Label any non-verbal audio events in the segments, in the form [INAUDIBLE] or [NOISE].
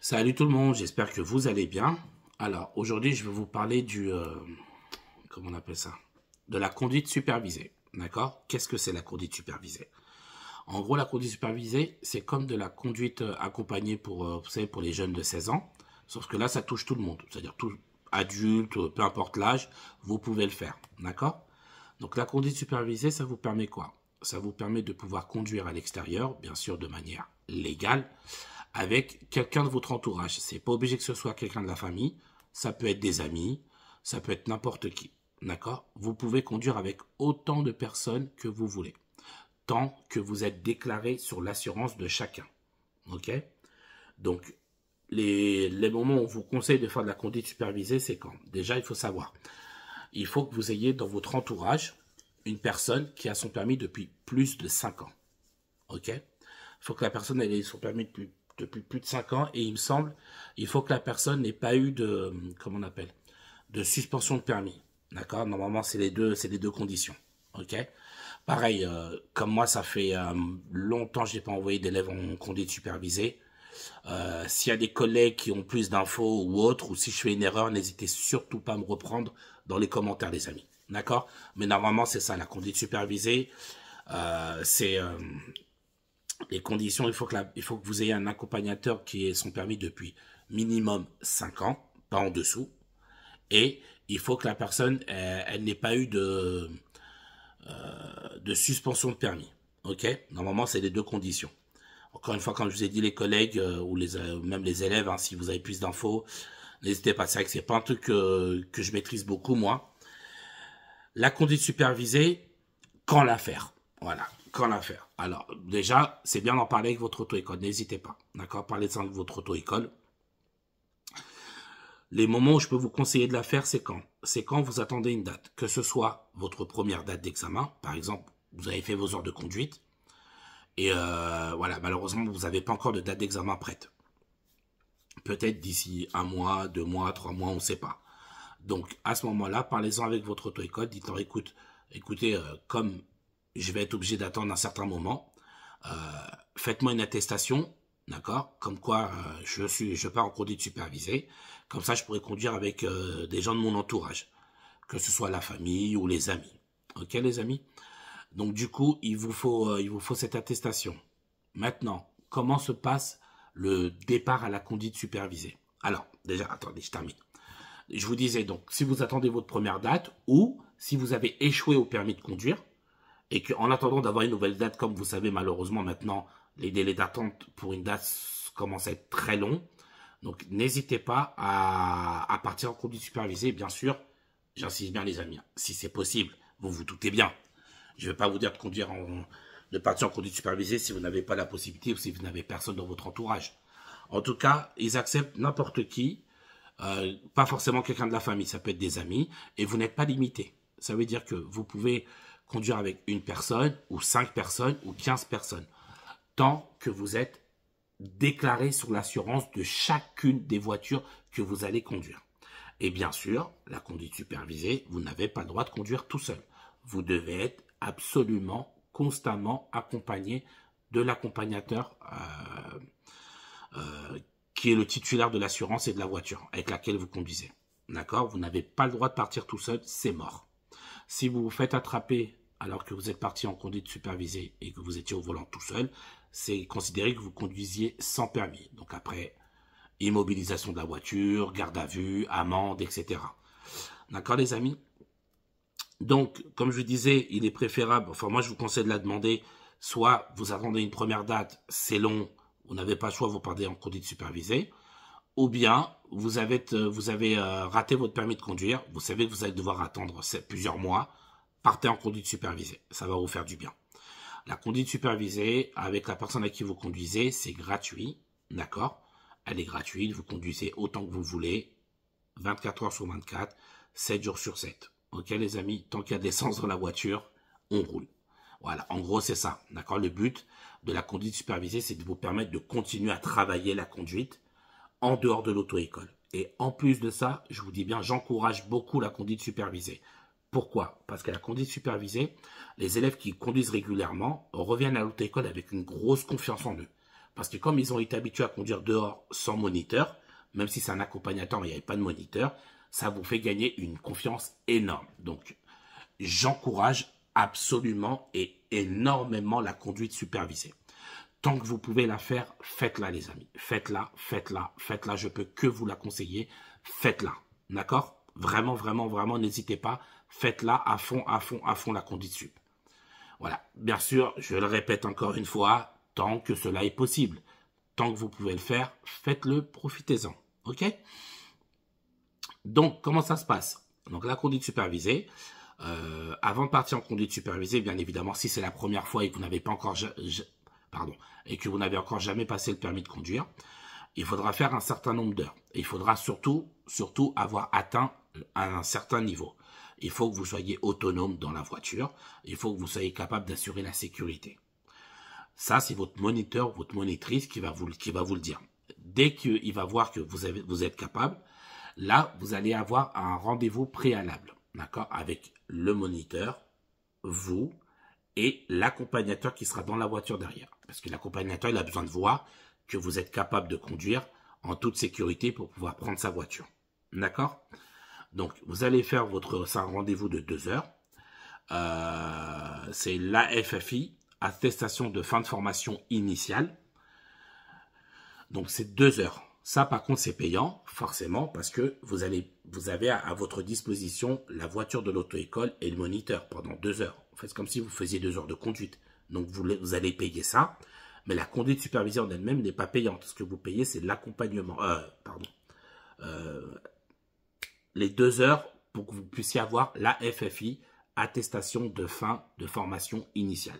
Salut tout le monde, j'espère que vous allez bien. Alors, aujourd'hui, je vais vous parler du... Euh, comment on appelle ça De la conduite supervisée. D'accord Qu'est-ce que c'est la conduite supervisée En gros, la conduite supervisée, c'est comme de la conduite euh, accompagnée pour, euh, pour les jeunes de 16 ans. Sauf que là, ça touche tout le monde. C'est-à-dire tout adulte, peu importe l'âge, vous pouvez le faire. D'accord Donc, la conduite supervisée, ça vous permet quoi Ça vous permet de pouvoir conduire à l'extérieur, bien sûr de manière légale, avec quelqu'un de votre entourage. C'est pas obligé que ce soit quelqu'un de la famille, ça peut être des amis, ça peut être n'importe qui. D'accord Vous pouvez conduire avec autant de personnes que vous voulez, tant que vous êtes déclaré sur l'assurance de chacun. Ok Donc, les, moments où on vous conseille de faire de la conduite supervisée, c'est quand Déjà, il faut savoir. Il faut que vous ayez dans votre entourage une personne qui a son permis depuis plus de 5 ans. Ok Il faut que la personne ait son permis depuis depuis plus de 5 ans et il me semble, il faut que la personne n'ait pas eu de, comment on appelle, de suspension de permis. D'accord Normalement, c'est les deux, c'est les deux conditions. Ok Pareil, euh, comme moi, ça fait euh, longtemps que je n'ai pas envoyé d'élèves en conduite supervisée. Euh, s'il y a des collègues qui ont plus d'infos ou autres, ou si je fais une erreur, n'hésitez surtout pas à me reprendre dans les commentaires, les amis. D'accord Mais normalement, c'est ça, la conduite supervisée. c'est les conditions, il faut, que vous ayez un accompagnateur qui ait son permis depuis minimum 5 ans, pas en dessous. Et il faut que la personne, elle, n'ait pas eu euh, de, suspension de permis. OK Normalement, c'est les deux conditions. Encore une fois, comme je vous ai dit, les collègues euh, ou les, euh, même les élèves, hein, si vous avez plus d'infos, n'hésitez pas. C'est vrai que c'est pas un truc que je maîtrise beaucoup, moi. La conduite supervisée, quand la faire Voilà la faire. Alors, déjà, c'est bien d'en parler avec votre auto-école. N'hésitez pas. D'accord Parlez-en de votre auto-école. Les moments où je peux vous conseiller de la faire, c'est quand C'est quand vous attendez une date. Que ce soit votre première date d'examen, par exemple, vous avez fait vos heures de conduite, et euh, voilà, malheureusement, vous n'avez pas encore de date d'examen prête. Peut-être d'ici un mois, deux mois, trois mois, on sait pas. Donc, à ce moment-là, parlez-en avec votre auto-école, dites en écoute, écoutez, euh, comme je vais être obligé d'attendre un certain moment. Euh, faites-moi une attestation, d'accord Comme quoi, euh, je, suis, je pars en conduite supervisée. Comme ça, je pourrais conduire avec euh, des gens de mon entourage, que ce soit la famille ou les amis. Ok, les amis Donc, du coup, il vous, faut, il vous faut cette attestation. Maintenant, comment se passe le départ à la conduite supervisée Alors, déjà, attendez, je termine. Je vous disais donc, si vous attendez votre première date ou si vous avez échoué au permis de conduire, et qu'en attendant d'avoir une nouvelle date, comme vous savez malheureusement maintenant, les délais d'attente pour une date commencent à être très longs. Donc n'hésitez pas à, partir en conduite supervisée, bien sûr, j'insiste bien les amis, hein. si c'est possible, vous vous doutez bien. Je ne vais pas vous dire de, conduire en, de partir en conduite supervisée si vous n'avez pas la possibilité ou si vous n'avez personne dans votre entourage. En tout cas, ils acceptent n'importe qui, euh, pas forcément quelqu'un de la famille, ça peut être des amis, et vous n'êtes pas limité. Ça veut dire que vous pouvez conduire avec une personne ou cinq personnes ou quinze personnes, tant que vous êtes déclaré sur l'assurance de chacune des voitures que vous allez conduire. Et bien sûr, la conduite supervisée, vous n'avez pas le droit de conduire tout seul. Vous devez être absolument, constamment accompagné de l'accompagnateur euh, euh, qui est le titulaire de l'assurance et de la voiture avec laquelle vous conduisez. D'accord Vous n'avez pas le droit de partir tout seul, c'est mort. Si vous vous faites attraper alors que vous êtes parti en conduite supervisée et que vous étiez au volant tout seul, c'est considéré que vous conduisiez sans permis. Donc après, immobilisation de la voiture, garde à vue, amende, etc. D'accord les amis Donc, comme je vous disais, il est préférable, enfin moi je vous conseille de la demander, soit vous attendez une première date, c'est long, vous n'avez pas le choix, vous partez en conduite supervisée, ou bien vous avez, euh, euh, raté votre permis de conduire, vous savez que vous allez devoir attendre plusieurs mois, partez en conduite supervisée, ça va vous faire du bien. La conduite supervisée avec la personne à qui vous conduisez, c'est gratuit, d'accord Elle est gratuite, vous conduisez autant que vous voulez, 24 heures sur 24, 7 jours sur 7. Ok les amis, tant qu'il y a de l'essence dans la voiture, on roule. Voilà, en gros c'est ça, d'accord Le but de la conduite supervisée, c'est de vous permettre de continuer à travailler la conduite, en dehors de l'auto-école. Et en plus de ça, je vous dis bien, j'encourage beaucoup la conduite supervisée. Pourquoi Parce que la conduite supervisée, les élèves qui conduisent régulièrement reviennent à l'auto-école avec une grosse confiance en eux. Parce que comme ils ont été habitués à conduire dehors sans moniteur, même si c'est un accompagnateur mais il n'y avait pas de moniteur, ça vous fait gagner une confiance énorme. Donc, j'encourage absolument et énormément la conduite supervisée. Tant que vous pouvez la faire, faites-la les amis. Faites-la, faites-la, faites-la. Je peux que vous la conseiller. Faites-la. D'accord Vraiment, vraiment, vraiment, n'hésitez pas. Faites-la à fond, à fond, à fond la conduite sup. Voilà. Bien sûr, je le répète encore une fois, tant que cela est possible. Tant que vous pouvez le faire, faites-le, profitez-en. OK Donc, comment ça se passe Donc, la conduite supervisée. Euh, avant de partir en conduite supervisée, bien évidemment, si c'est la première fois et que vous n'avez pas encore et que vous n'avez encore jamais passé le permis de conduire, il faudra faire un certain nombre d'heures. Il faudra surtout, surtout avoir atteint euh, un certain niveau. Il faut que vous soyez autonome dans la voiture. Il faut que vous soyez capable d'assurer la sécurité. Ça, c'est votre moniteur, votre monitrice qui va vous, qui va vous le dire. Dès qu'il va voir que vous, avez, vous êtes capable, là, vous allez avoir un rendez-vous préalable, d'accord, avec le moniteur, vous et l'accompagnateur qui sera dans la voiture derrière parce que l'accompagnateur, il a besoin de voir que vous êtes capable de conduire en toute sécurité pour pouvoir prendre sa voiture. D'accord Donc, vous allez faire votre un rendez-vous de deux heures. Euh, c'est l'AFFI, attestation de fin de formation initiale. Donc, c'est deux heures. Ça, par contre, c'est payant, forcément, parce que vous, allez, vous avez à, votre disposition la voiture de l'auto-école et le moniteur pendant deux heures. fait, c'est comme si vous faisiez deux heures de conduite. Donc vous, vous allez payer ça. Mais la conduite supervisée en elle-même n'est pas payante. Ce que vous payez, c'est l'accompagnement. Euh, pardon. Euh, les deux heures pour que vous puissiez avoir la FFI, attestation de fin de formation initiale.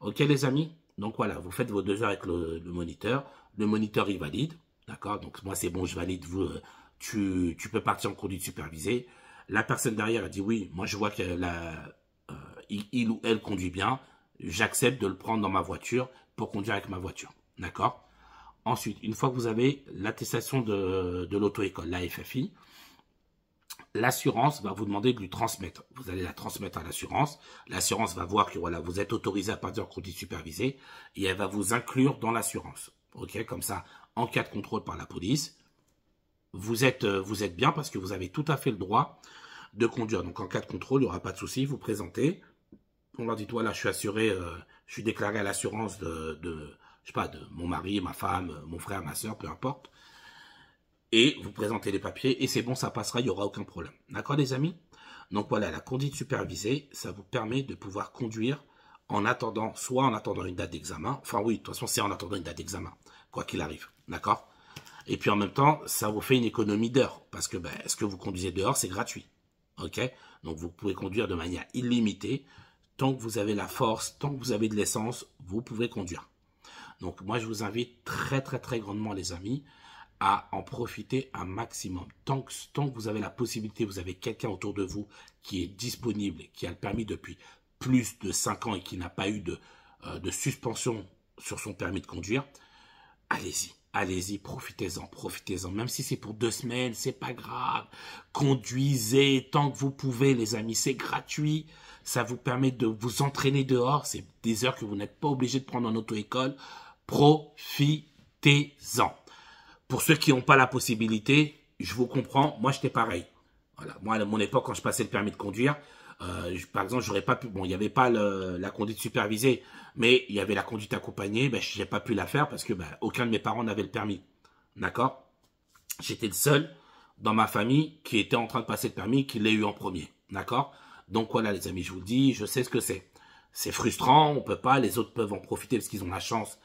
Ok les amis Donc voilà, vous faites vos deux heures avec le, moniteur. Le moniteur, il valide. D'accord Donc moi, c'est bon, je valide. Vous, euh, tu, peux partir en conduite supervisée. La personne derrière a dit oui, moi je vois que euh, ou elle conduit bien j'accepte de le prendre dans ma voiture pour conduire avec ma voiture. D'accord Ensuite, une fois que vous avez l'attestation de, l'auto-école, la FFI, l'assurance va vous demander de lui transmettre. Vous allez la transmettre à l'assurance. L'assurance va voir que voilà, vous êtes autorisé à partir en conduite supervisée et elle va vous inclure dans l'assurance. Ok, comme ça, en cas de contrôle par la police, vous êtes, euh, vous êtes bien parce que vous avez tout à fait le droit de conduire. Donc en cas de contrôle, il n'y aura pas de souci, vous présentez, on leur dit, toi, là, je suis assuré, euh, je suis déclaré à l'assurance de, je sais pas, de mon mari, ma femme, mon frère, ma soeur, peu importe. Et vous présentez les papiers et c'est bon, ça passera, il n'y aura aucun problème. D'accord, les amis Donc voilà, la conduite supervisée, ça vous permet de pouvoir conduire en attendant, soit en attendant une date d'examen, enfin oui, de toute façon, c'est en attendant une date d'examen, quoi qu'il arrive. D'accord Et puis en même temps, ça vous fait une économie d'heures parce que ben, ce que vous conduisez dehors, c'est gratuit. OK Donc vous pouvez conduire de manière illimitée tant que vous avez la force, tant que vous avez de l'essence, vous pouvez conduire. Donc moi, je vous invite très très très grandement, les amis, à en profiter un maximum. Tant que, vous avez la possibilité, vous avez quelqu'un autour de vous qui est disponible, qui a le permis depuis plus de 5 ans et qui n'a pas eu euh, de suspension sur son permis de conduire, allez-y allez-y, profitez-en, profitez-en. Même si c'est pour deux semaines, c'est pas grave. Conduisez tant que vous pouvez, les amis, c'est gratuit. Ça vous permet de vous entraîner dehors. C'est des heures que vous n'êtes pas obligé de prendre en auto-école. Profitez-en. Pour ceux qui n'ont pas la possibilité, je vous comprends. Moi, j'étais pareil. Voilà. Moi, à mon époque, quand je passais le permis de conduire, euh, par exemple, j'aurais pas pu. Bon, il n'y avait pas la conduite supervisée, mais il y avait la conduite accompagnée. Ben, j'ai pas pu la faire parce que ben, aucun de mes parents n'avait le permis. D'accord J'étais le seul dans ma famille qui était en train de passer le permis, qui l'ait eu en premier. D'accord Donc voilà, les amis, je vous le dis, je sais ce que c'est. C'est frustrant, on peut pas. Les autres peuvent en profiter parce qu'ils ont la chance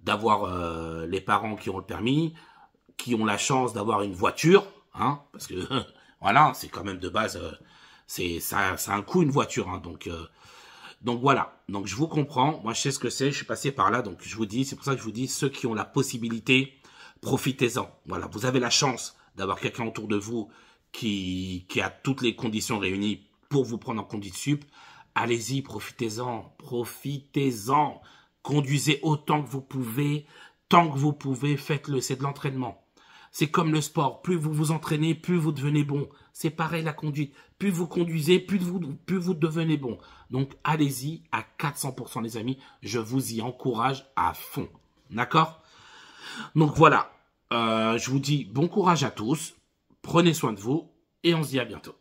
d'avoir euh, les parents qui ont le permis, qui ont la chance d'avoir une voiture, hein Parce que [LAUGHS] voilà, c'est quand même de base. Euh, c'est ça, ça un coût une voiture, hein, donc euh, donc voilà. Donc je vous comprends. Moi je sais ce que c'est. Je suis passé par là, donc je vous dis. C'est pour ça que je vous dis ceux qui ont la possibilité, profitez-en. Voilà, vous avez la chance d'avoir quelqu'un autour de vous qui qui a toutes les conditions réunies pour vous prendre en conduite sup. Allez-y, profitez-en, profitez-en. Conduisez autant que vous pouvez, tant que vous pouvez, faites-le. C'est de l'entraînement. C'est comme le sport. Plus vous vous entraînez, plus vous devenez bon. C'est pareil la conduite. Plus vous conduisez, plus vous, plus vous devenez bon. Donc, allez-y à 400% les amis. Je vous y encourage à fond. D'accord Donc voilà. Euh, je vous dis bon courage à tous. Prenez soin de vous. Et on se dit à bientôt.